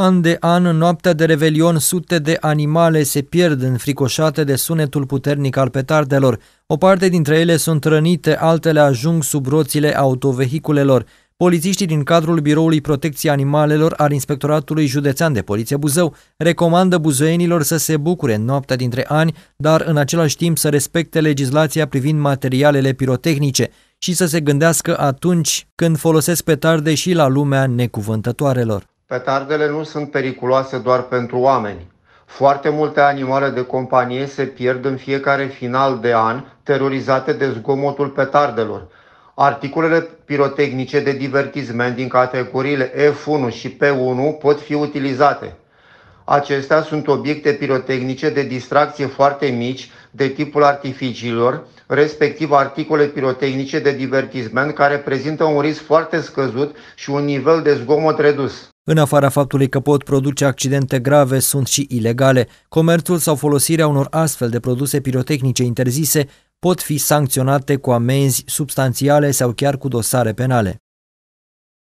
An de an, în noaptea de revelion, sute de animale se pierd înfricoșate de sunetul puternic al petardelor. O parte dintre ele sunt rănite, altele ajung sub roțile autovehiculelor. Polițiștii din cadrul Biroului Protecției Animalelor al Inspectoratului Județean de Poliție Buzău recomandă buzoienilor să se bucure în noaptea dintre ani, dar în același timp să respecte legislația privind materialele pirotehnice și să se gândească atunci când folosesc petarde și la lumea necuvântătoarelor. Petardele nu sunt periculoase doar pentru oameni. Foarte multe animale de companie se pierd în fiecare final de an, terorizate de zgomotul petardelor. Articolele pirotehnice de divertisment din categoriile F1 și P1 pot fi utilizate. Acestea sunt obiecte pirotehnice de distracție foarte mici, de tipul artificiilor, respectiv articole pirotehnice de divertisment care prezintă un risc foarte scăzut și un nivel de zgomot redus. În afara faptului că pot produce accidente grave, sunt și ilegale. Comerțul sau folosirea unor astfel de produse pirotehnice interzise pot fi sancționate cu amenzi substanțiale sau chiar cu dosare penale.